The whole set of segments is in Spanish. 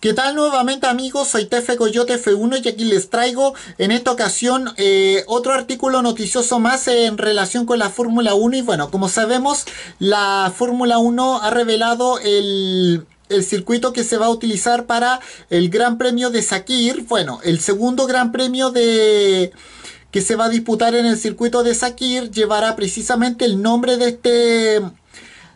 ¿Qué tal nuevamente amigos? Soy Tefe Coyote F1 y aquí les traigo en esta ocasión eh, otro artículo noticioso más en relación con la Fórmula 1 y bueno, como sabemos la Fórmula 1 ha revelado el, el circuito que se va a utilizar para el Gran Premio de Sakir, bueno, el segundo Gran Premio de que se va a disputar en el circuito de Sakir llevará precisamente el nombre de este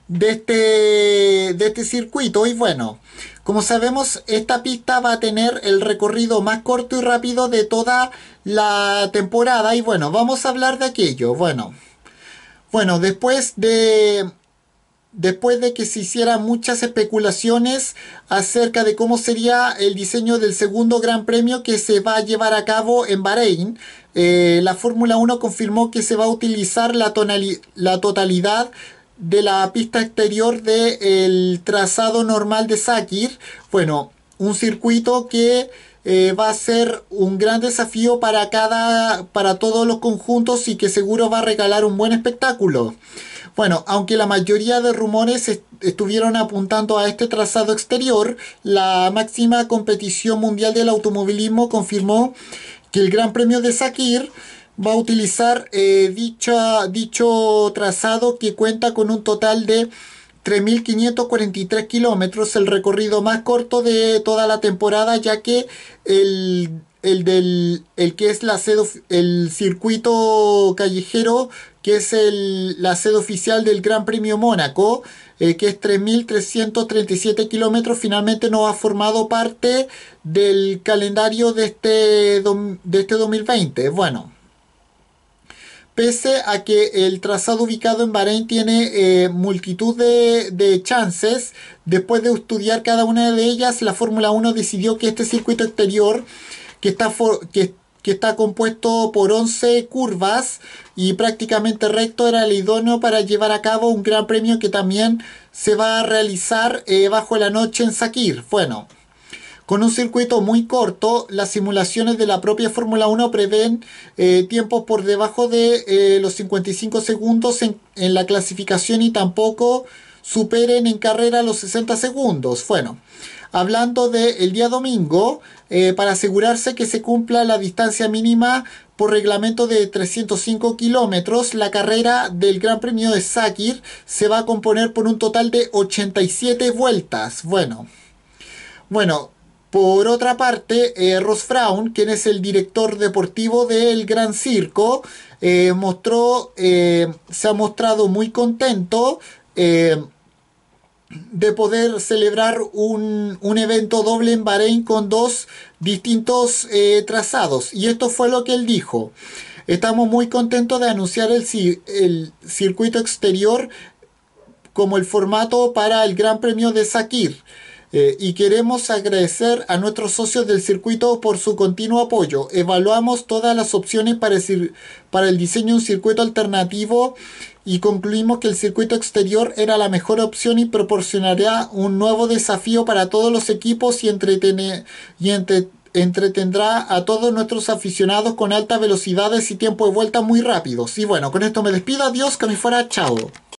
de este de este circuito y bueno, como sabemos, esta pista va a tener el recorrido más corto y rápido de toda la temporada. Y bueno, vamos a hablar de aquello. Bueno, bueno después de... Después de que se hicieran muchas especulaciones acerca de cómo sería el diseño del segundo Gran Premio que se va a llevar a cabo en Bahrein, eh, la Fórmula 1 confirmó que se va a utilizar la totalidad de la pista exterior del trazado normal de Sakir. Bueno, un circuito que eh, va a ser un gran desafío para cada, para todos los conjuntos y que seguro va a regalar un buen espectáculo. Bueno, aunque la mayoría de rumores estuvieron apuntando a este trazado exterior, la máxima competición mundial del automovilismo confirmó que el Gran Premio de Sakir va a utilizar eh, dicho trazado que cuenta con un total de 3.543 kilómetros, el recorrido más corto de toda la temporada, ya que el, el, del, que es la el circuito callejero, que es el, la sede oficial del Gran Premio Mónaco, eh, que es 3.337 kilómetros, finalmente no ha formado parte del calendario de este, de este 2020. Bueno pese a que el trazado ubicado en Bahrein tiene eh, multitud de, chances, después de estudiar cada una de ellas, la Fórmula 1 decidió que este circuito exterior, que está, que, está compuesto por 11 curvas y prácticamente recto, era el idóneo para llevar a cabo un gran premio que también se va a realizar eh, bajo la noche en Sakir. Bueno. Con un circuito muy corto, las simulaciones de la propia Fórmula 1 prevén eh, tiempos por debajo de eh, los 55 segundos en, la clasificación y tampoco superen en carrera los 60 segundos. Bueno, hablando del día domingo, eh, para asegurarse que se cumpla la distancia mínima por reglamento de 305 kilómetros, la carrera del Gran Premio de Sakir se va a componer por un total de 87 vueltas. Bueno, bueno, por otra parte, eh, Ross Fraun, quien es el director deportivo del Gran Circo, eh, mostró, eh, se ha mostrado muy contento de poder celebrar un, evento doble en Bahrein con dos distintos trazados. Y esto fue lo que él dijo. Estamos muy contentos de anunciar el, el circuito exterior como el formato para el Gran Premio de Sakir. Eh, y queremos agradecer a nuestros socios del circuito por su continuo apoyo. Evaluamos todas las opciones para el, diseño de un circuito alternativo y concluimos que el circuito exterior era la mejor opción y proporcionará un nuevo desafío para todos los equipos y, entretendrá a todos nuestros aficionados con altas velocidades y tiempo de vuelta muy rápidos. Y bueno, con esto me despido. Adiós, que me fuera. Chao.